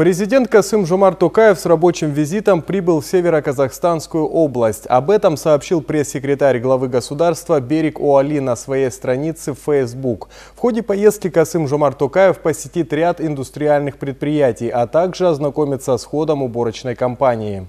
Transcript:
Президент Касым Жумар Тукаев с рабочим визитом прибыл в северо-казахстанскую область. Об этом сообщил пресс-секретарь главы государства Берег Уали на своей странице в Facebook. В ходе поездки Касым Жумар Тукаев посетит ряд индустриальных предприятий, а также ознакомится с ходом уборочной кампании.